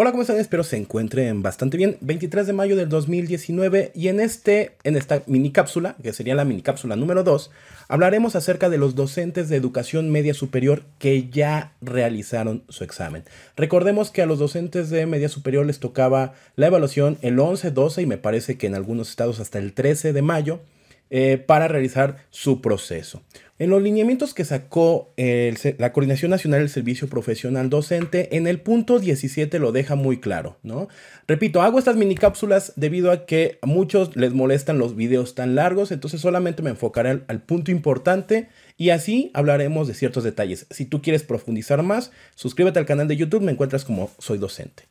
Hola, ¿cómo están? Espero se encuentren bastante bien. 23 de mayo del 2019 y en, este, en esta mini cápsula, que sería la mini cápsula número 2, hablaremos acerca de los docentes de educación media superior que ya realizaron su examen. Recordemos que a los docentes de media superior les tocaba la evaluación el 11, 12 y me parece que en algunos estados hasta el 13 de mayo. Eh, para realizar su proceso. En los lineamientos que sacó la Coordinación Nacional del Servicio Profesional Docente, en el punto 17 lo deja muy claro, ¿no? Repito, hago estas mini cápsulas debido a que a muchos les molestan los videos tan largos, entonces solamente me enfocaré al, al punto importante y así hablaremos de ciertos detalles. Si tú quieres profundizar más, suscríbete al canal de YouTube, me encuentras como soy docente.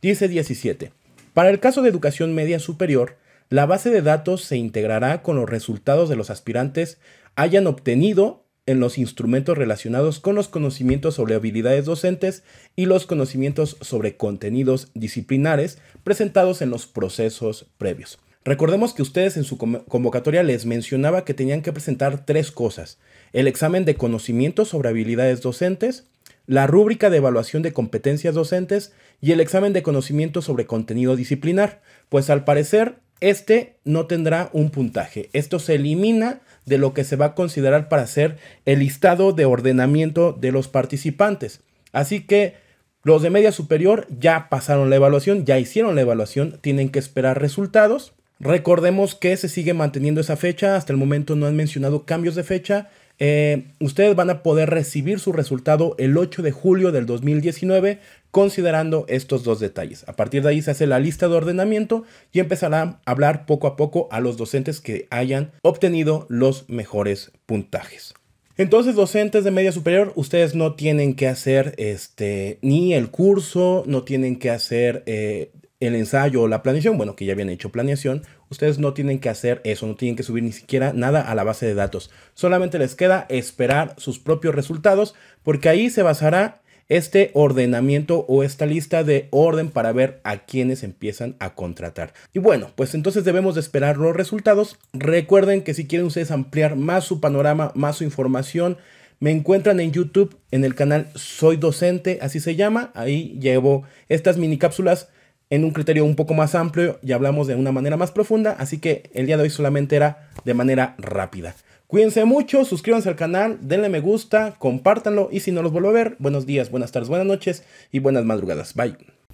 Dice 17. Para el caso de educación media superior, la base de datos se integrará con los resultados de los aspirantes hayan obtenido en los instrumentos relacionados con los conocimientos sobre habilidades docentes y los conocimientos sobre contenidos disciplinares presentados en los procesos previos. Recordemos que ustedes en su convocatoria les mencionaba que tenían que presentar tres cosas. El examen de conocimientos sobre habilidades docentes, la rúbrica de evaluación de competencias docentes y el examen de conocimiento sobre contenido disciplinar, pues al parecer este no tendrá un puntaje. Esto se elimina de lo que se va a considerar para hacer el listado de ordenamiento de los participantes. Así que los de media superior ya pasaron la evaluación, ya hicieron la evaluación, tienen que esperar resultados. Recordemos que se sigue manteniendo esa fecha, hasta el momento no han mencionado cambios de fecha eh, ustedes van a poder recibir su resultado el 8 de julio del 2019 considerando estos dos detalles. A partir de ahí se hace la lista de ordenamiento y empezará a hablar poco a poco a los docentes que hayan obtenido los mejores puntajes. Entonces, docentes de media superior, ustedes no tienen que hacer este, ni el curso, no tienen que hacer eh, el ensayo o la planeación, bueno, que ya habían hecho planeación, ustedes no tienen que hacer eso, no tienen que subir ni siquiera nada a la base de datos. Solamente les queda esperar sus propios resultados porque ahí se basará este ordenamiento o esta lista de orden para ver a quienes empiezan a contratar. Y bueno, pues entonces debemos de esperar los resultados. Recuerden que si quieren ustedes ampliar más su panorama, más su información, me encuentran en YouTube en el canal Soy Docente, así se llama. Ahí llevo estas mini cápsulas en un criterio un poco más amplio y hablamos de una manera más profunda, así que el día de hoy solamente era de manera rápida. Cuídense mucho, suscríbanse al canal, denle me gusta, compártanlo y si no los vuelvo a ver, buenos días, buenas tardes, buenas noches y buenas madrugadas. Bye.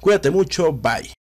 Cuídate mucho, bye.